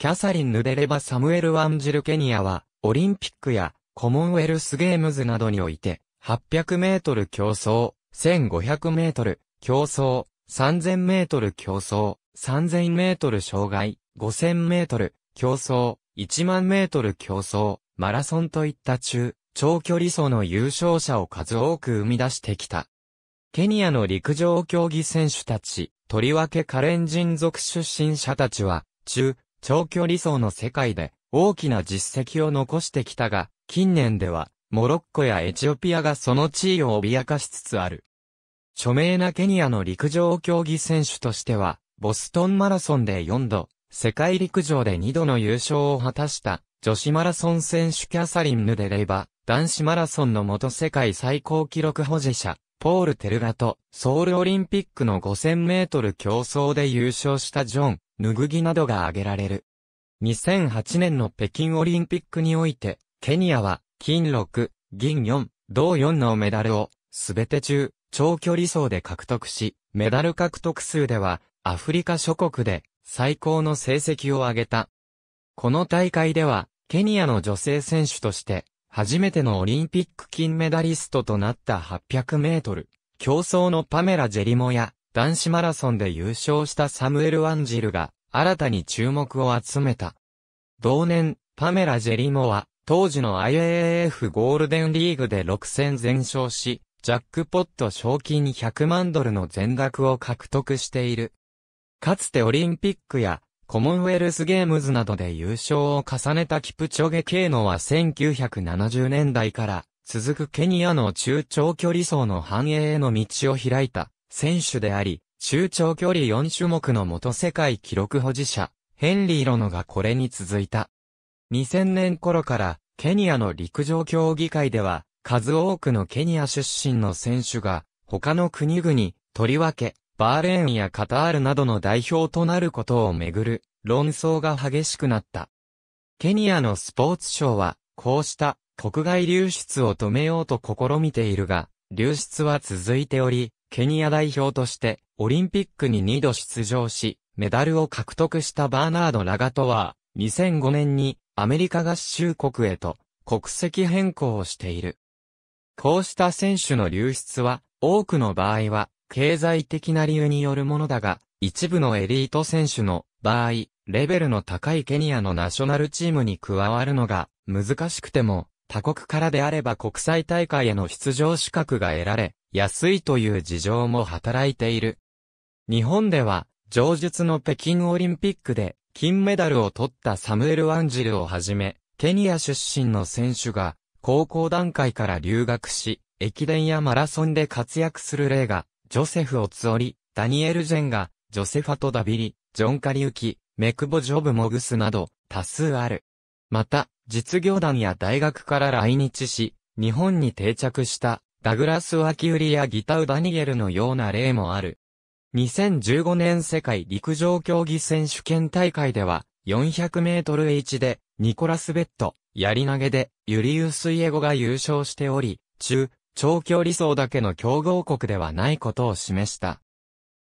キャサリン・ヌデレバ・サムエル・ワンジル・ケニアは、オリンピックやコモンウェルスゲームズなどにおいて、800メートル競争、1500メートル競争、3000メートル競争、3000メートル障害、5000メートル競争、1万メートル競争、マラソンといった中、長距離走の優勝者を数多く生み出してきた。ケニアの陸上競技選手たち、とりわけカレン人族出身者たちは、中、長距離走の世界で大きな実績を残してきたが、近年では、モロッコやエチオピアがその地位を脅かしつつある。著名なケニアの陸上競技選手としては、ボストンマラソンで4度、世界陸上で2度の優勝を果たした、女子マラソン選手キャサリン・ヌデレイバ、男子マラソンの元世界最高記録保持者、ポール・テルガと、ソウルオリンピックの5000メートル競争で優勝したジョン・ぬぐぎなどが挙げられる。2008年の北京オリンピックにおいて、ケニアは、金6、銀4、銅4のメダルを、すべて中、長距離走で獲得し、メダル獲得数では、アフリカ諸国で、最高の成績を挙げた。この大会では、ケニアの女性選手として、初めてのオリンピック金メダリストとなった800メートル、競争のパメラ・ジェリモや、男子マラソンで優勝したサムエル・ワンジルが、新たに注目を集めた。同年、パメラ・ジェリモは、当時の IAAF ゴールデンリーグで6戦全勝し、ジャックポット賞金100万ドルの全額を獲得している。かつてオリンピックやコモンウェルスゲームズなどで優勝を重ねたキプチョゲケーノは1970年代から続くケニアの中長距離走の繁栄への道を開いた。選手であり、中長距離4種目の元世界記録保持者、ヘンリー・ロノがこれに続いた。2000年頃から、ケニアの陸上競技会では、数多くのケニア出身の選手が、他の国々、とりわけ、バーレーンやカタールなどの代表となることをめぐる、論争が激しくなった。ケニアのスポーツ省は、こうした国外流出を止めようと試みているが、流出は続いており、ケニア代表としてオリンピックに2度出場し、メダルを獲得したバーナード・ラガトは、2005年にアメリカ合衆国へと国籍変更をしている。こうした選手の流出は、多くの場合は、経済的な理由によるものだが、一部のエリート選手の場合、レベルの高いケニアのナショナルチームに加わるのが難しくても、他国からであれば国際大会への出場資格が得られ、安いという事情も働いている。日本では、上述の北京オリンピックで金メダルを取ったサムエル・ワンジルをはじめ、ケニア出身の選手が高校段階から留学し、駅伝やマラソンで活躍する例が、ジョセフ・オツオリ、ダニエル・ジェンが、ジョセファト・ダビリ、ジョン・カリウキ、メクボ・ジョブ・モグスなど多数ある。また、実業団や大学から来日し、日本に定着したダグラス・ワキウリやギタウ・ダニエルのような例もある。2015年世界陸上競技選手権大会では、400メートル H で、ニコラス・ベット、やり投げで、ユリウス・イエゴが優勝しており、中、長距離走だけの強豪国ではないことを示した。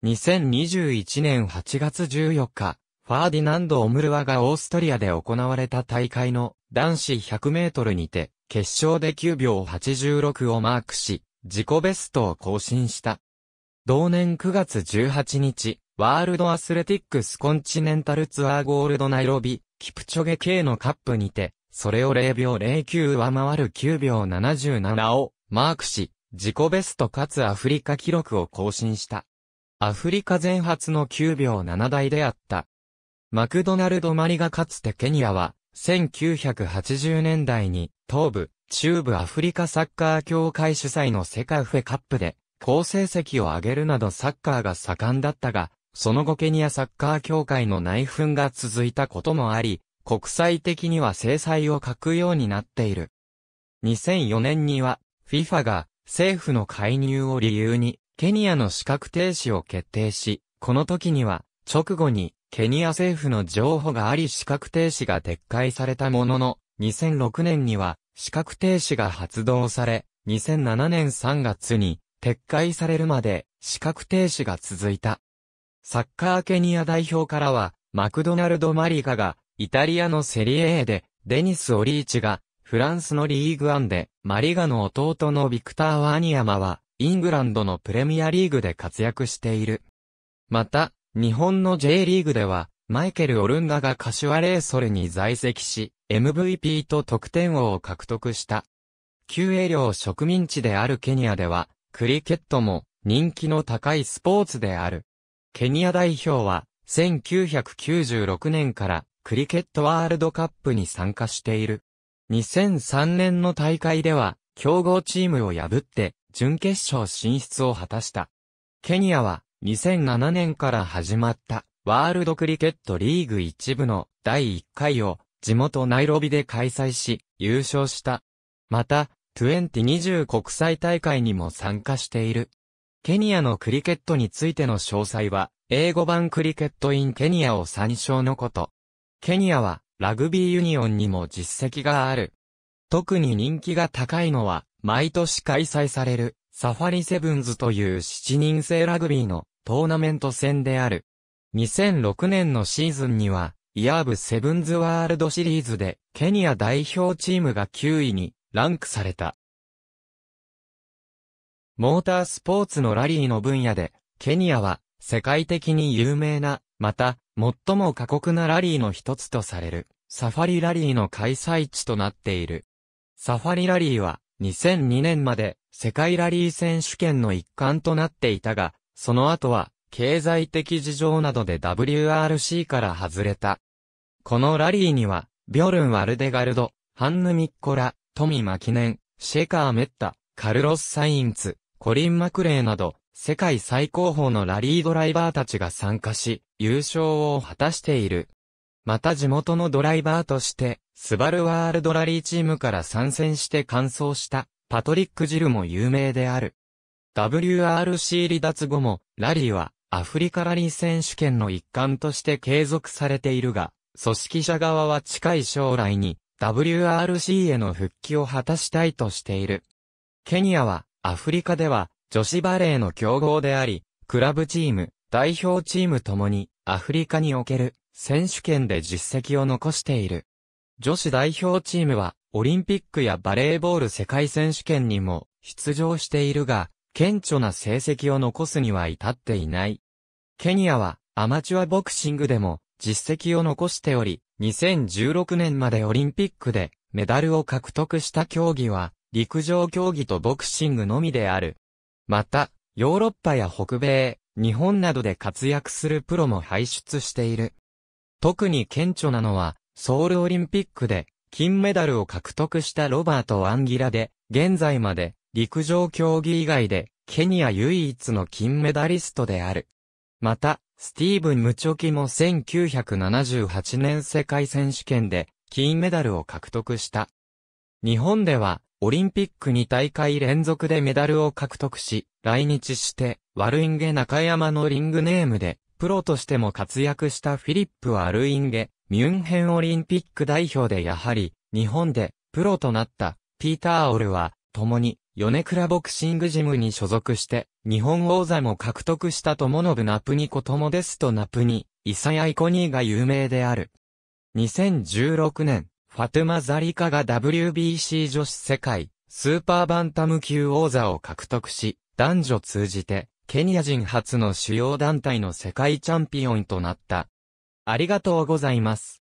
2021年8月14日、ファーディナンド・オムルワがオーストリアで行われた大会の男子100メートルにて、決勝で9秒86をマークし、自己ベストを更新した。同年9月18日、ワールドアスレティックスコンチネンタルツアーゴールドナイロビ、キプチョゲ系のカップにて、それを0秒09上回る9秒77をマークし、自己ベストかつアフリカ記録を更新した。アフリカ前発の9秒7台であった。マクドナルド・マリがかつてケニアは、1980年代に東部、中部アフリカサッカー協会主催のセカフェカップで、好成績を上げるなどサッカーが盛んだったが、その後ケニアサッカー協会の内紛が続いたこともあり、国際的には制裁を欠くようになっている。2004年には、FIFA が政府の介入を理由に、ケニアの資格停止を決定し、この時には、直後に、ケニア政府の情報があり資格停止が撤回されたものの、2006年には資格停止が発動され、2007年3月に撤回されるまで資格停止が続いた。サッカーケニア代表からは、マクドナルド・マリガがイタリアのセリエ A で、デニス・オリーチがフランスのリーグ1で、マリガの弟のビクター・ワニヤマは、イングランドのプレミアリーグで活躍している。また、日本の J リーグでは、マイケル・オルンガが柏レイソルに在籍し、MVP と得点王を獲得した。旧営領植民地であるケニアでは、クリケットも人気の高いスポーツである。ケニア代表は、1996年からクリケットワールドカップに参加している。2003年の大会では、強豪チームを破って、準決勝進出を果たした。ケニアは、2007年から始まった、ワールドクリケットリーグ一部の第1回を、地元ナイロビで開催し、優勝した。また、2020国際大会にも参加している。ケニアのクリケットについての詳細は、英語版クリケットインケニアを参照のこと。ケニアは、ラグビーユニオンにも実績がある。特に人気が高いのは、毎年開催される、サファリセブンズという7人制ラグビーのトーナメント戦である。2006年のシーズンには、イヤーブセブンズワールドシリーズで、ケニア代表チームが9位にランクされた。モータースポーツのラリーの分野で、ケニアは世界的に有名な、また、最も過酷なラリーの一つとされる、サファリラリーの開催地となっている。サファリラリーは、2002年まで世界ラリー選手権の一環となっていたが、その後は、経済的事情などで WRC から外れた。このラリーには、ビョルン・ワルデガルド、ハンヌ・ミッコラ、トミ・マキネン、シェカー・メッタ、カルロス・サインツ、コリン・マクレーなど、世界最高峰のラリードライバーたちが参加し、優勝を果たしている。また地元のドライバーとして、スバルワールドラリーチームから参戦して完走した、パトリック・ジルも有名である。WRC 離脱後も、ラリーは、アフリカラリー選手権の一環として継続されているが、組織者側は近い将来に WRC への復帰を果たしたいとしている。ケニアはアフリカでは女子バレーの強豪であり、クラブチーム、代表チームともにアフリカにおける選手権で実績を残している。女子代表チームはオリンピックやバレーボール世界選手権にも出場しているが、顕著な成績を残すには至っていない。ケニアはアマチュアボクシングでも実績を残しており、2016年までオリンピックでメダルを獲得した競技は、陸上競技とボクシングのみである。また、ヨーロッパや北米、日本などで活躍するプロも輩出している。特に顕著なのは、ソウルオリンピックで金メダルを獲得したロバート・アンギラで、現在まで陸上競技以外でケニア唯一の金メダリストである。また、スティーブン・ムチョキも1978年世界選手権で金メダルを獲得した。日本ではオリンピック2大会連続でメダルを獲得し、来日してワルインゲ中山のリングネームでプロとしても活躍したフィリップ・ワルインゲ、ミュンヘンオリンピック代表でやはり、日本で、プロとなった、ピーター・オルは、共に、米倉ボクシングジムに所属して、日本王座も獲得した友信ナプニこともですとナプニ、イサヤイコニーが有名である。2016年、ファトゥマ・ザリカが WBC 女子世界、スーパーバンタム級王座を獲得し、男女通じて、ケニア人初の主要団体の世界チャンピオンとなった。ありがとうございます。